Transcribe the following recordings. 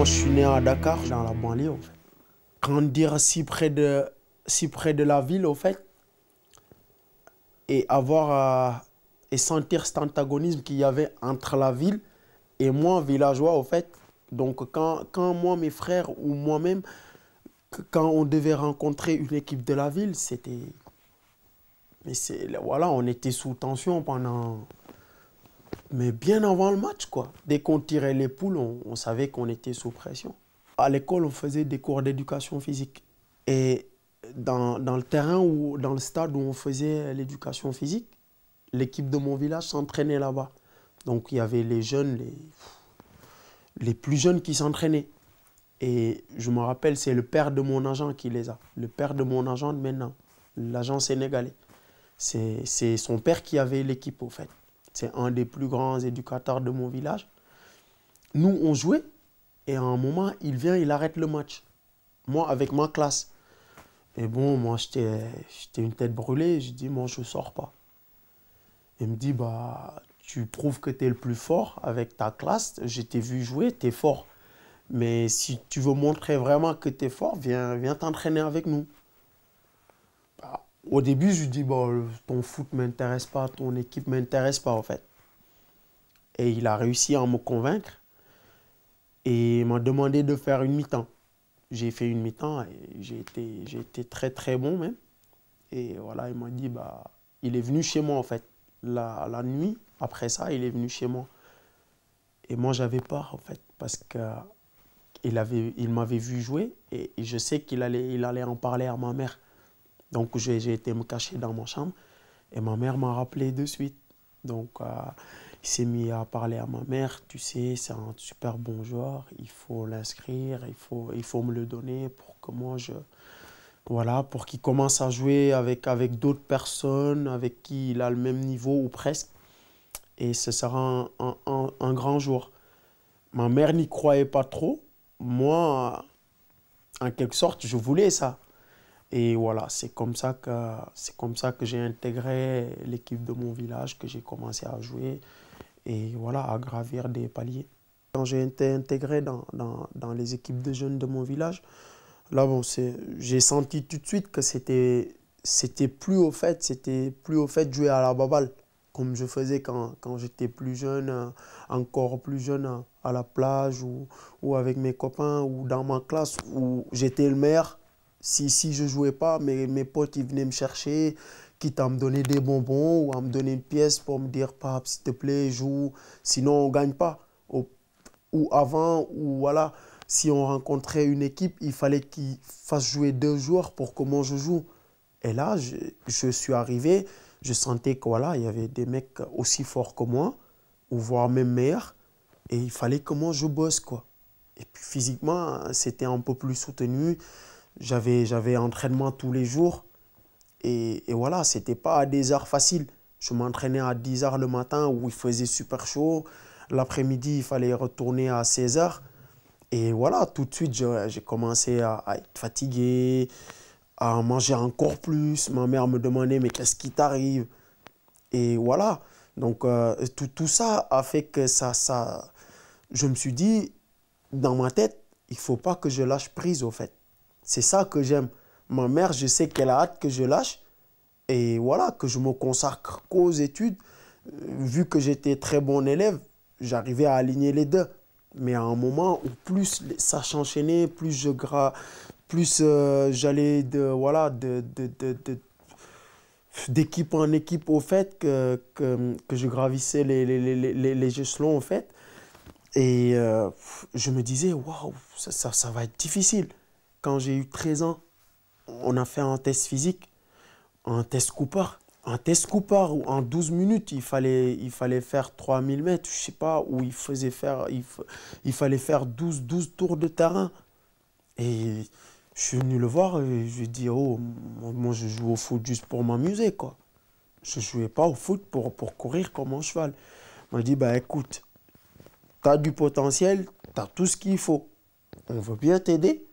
Moi, je suis né à Dakar, dans la banlieue, en Grandir si près de, si près de la ville, fait, et avoir euh, et sentir cet antagonisme qu'il y avait entre la ville et moi, villageois, en fait. Donc, quand, quand moi, mes frères ou moi-même, quand on devait rencontrer une équipe de la ville, c'était. Voilà, on était sous tension pendant mais bien avant le match, quoi. Dès qu'on tirait les poules, on, savait qu'on était sous pression. À l'école, on faisait des cours d'éducation physique. Et dans, le terrain, ou dans le stade où on faisait l'éducation physique, l'équipe de mon village s'entraînait là-bas. Donc il y avait les jeunes, les, les plus jeunes qui s'entraînaient. Et je me rappelle, c'est le père de mon agent qui les a. Le père de mon agent maintenant, l'agent sénégalais. C'est son père qui avait l'équipe, au fait. C'est un des plus grands éducateurs de mon village. Nous, on jouait. Et à un moment, il vient, il arrête le match. Moi, avec ma classe. Et bon, moi, j'étais une tête brûlée. Je dis, moi, je ne sors pas. Il me dit, bah, tu prouves que tu es le plus fort avec ta classe. Je t'ai vu jouer, tu es fort. Mais si tu veux montrer vraiment que tu es fort, viens viens t'entraîner avec nous au début, je dis, bon, ton foot m'intéresse pas, ton équipe ne m'intéresse pas, en fait. Et il a réussi à me convaincre et m'a demandé de faire une mi-temps. J'ai fait une mi-temps et j'ai été, j'ai été très, très bon, même. Et voilà, il m'a dit, bah, il est venu chez moi, en fait. La, la nuit, après ça, il est venu chez moi. Et moi, j'avais peur, en fait, parce que il, avait, il m'avait vu jouer et, et je sais qu'il allait, il allait en parler à ma mère. Donc j'ai été me cacher dans ma chambre et ma mère m'a rappelé de suite. Donc euh, il s'est mis à parler à ma mère, tu sais, c'est un super bon joueur, il faut l'inscrire, il faut, il faut me le donner pour que moi je... Voilà, pour qu'il commence à jouer avec, avec d'autres personnes, avec qui il a le même niveau ou presque. Et ce sera un, un grand jour. Ma mère n'y croyait pas trop. Moi, en quelque sorte, je voulais ça. Et voilà, c'est comme ça que c'est comme ça que j'ai intégré l'équipe de mon village, que j'ai commencé à jouer et voilà, à gravir des paliers. Quand j'ai été intégré dans, dans, dans, les équipes de jeunes de mon village, là bon, j'ai senti tout de suite que c'était c'était plus au fait, c'était plus au fait de jouer à la baballe comme je faisais quand, quand j'étais plus jeune, euh, encore plus jeune euh, à la plage ou, ou avec mes copains ou dans ma classe où j'étais le maire si, si je ne jouais pas, mes, mes potes ils venaient me chercher, quitte à me donner des bonbons ou à me donner une pièce pour me dire, papa s'il te plaît, joue, sinon on ne gagne pas. Ou, avant, ou voilà, si on rencontrait une équipe, il fallait qu'ils fassent jouer deux joueurs pour comment je joue. Et là, je, suis arrivé, je sentais qu'il voilà, il y avait des mecs aussi forts que moi, ou voire même meilleurs, et il fallait comment je bosse, quoi. Et puis physiquement, c'était un peu plus soutenu. J'avais, j'avais entraînement tous les jours. Et, voilà, voilà, c'était pas à des heures faciles. Je m'entraînais à 10 heures le matin où il faisait super chaud. L'après-midi, il fallait retourner à 16 heures. Et voilà, tout de suite, j'ai commencé à, être fatigué, à manger encore plus. Ma mère me demandait, mais qu'est-ce qui t'arrive Et voilà. Donc, euh, tout, tout, ça a fait que ça, ça... Je me suis dit, dans ma tête, il ne faut pas que je lâche prise, au fait. C'est ça que j'aime. Ma mère, je sais qu'elle a hâte que je lâche et voilà, que je me consacre aux études. Euh, vu que j'étais très bon élève, j'arrivais à aligner les deux. Mais à un moment où plus ça s'enchaînait, plus je plus euh, j'allais de voilà de, d'équipe en équipe au fait que, je gravissais les, les, les, échelons au fait. Et euh, je me disais, waouh, ça, ça va être difficile. Quand j'ai eu 13 ans, on a fait un test physique, un test Cooper. Un test Cooper où en 12 minutes, il fallait, il fallait faire 3000 mètres, je sais pas, où il faisait faire, il, il fallait faire 12, 12 tours de terrain. Et je suis venu le voir et je lui ai dit, oh, moi je joue au foot juste pour m'amuser, quoi. Je ne jouais pas au foot pour, pour courir comme un cheval. Il m'a dit, bah écoute, tu as du potentiel, tu as tout ce qu'il faut. On veut bien t'aider,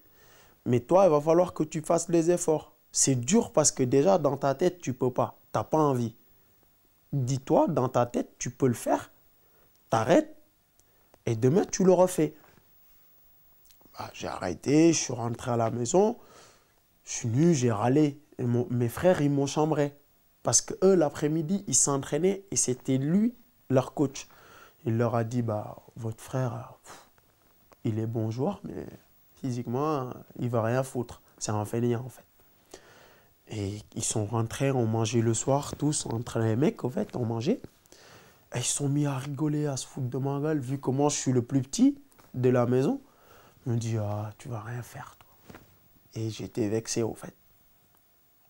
mais toi, il va falloir que tu fasses les efforts. C'est dur parce que déjà, dans ta tête, tu peux pas. Tu n'as pas envie. Dis-toi, dans ta tête, tu peux le faire. T'arrêtes et demain, tu le refais. Bah, j'ai arrêté, je suis rentré à la maison, je suis nu, j'ai râlé. mes frères, ils m'ont chambré. Parce que eux, l'après-midi, ils s'entraînaient et c'était lui, leur coach. Il leur a dit, bah, votre frère, il est bon joueur, mais physiquement, il va rien foutre. C'est un fainéant, en fait. Et ils sont rentrés, ont mangé le soir, tous, entre les mecs, en fait, ont mangé Et ils sont mis à rigoler, à se foutre de ma gueule, vu comment je suis le plus petit de la maison. Ils me dit ah, tu vas rien faire, toi. Et j'étais vexé, en fait.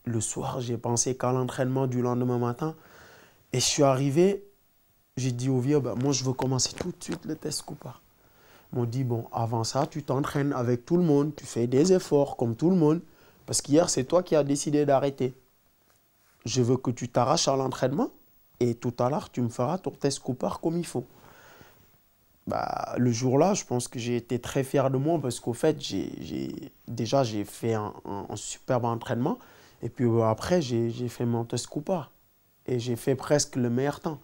Le soir, j'ai pensé qu'à l'entraînement du lendemain matin. Et je suis arrivé, j'ai dit au vieux, bah, moi, je veux commencer tout de suite le test pas m'ont dit, bon, avant ça, tu t'entraînes avec tout le monde, tu fais des efforts comme tout le monde, parce qu'hier, c'est toi qui as décidé d'arrêter. Je veux que tu t'arraches à l'entraînement et tout à l'heure, tu me feras ton test coupard comme il faut. Bah, le jour-là, je pense que j'ai été très fier de moi parce qu'au fait, j'ai, déjà, j'ai fait un, un, superbe entraînement. Et puis euh, après, j'ai, fait mon test coupard. Et j'ai fait presque le meilleur temps.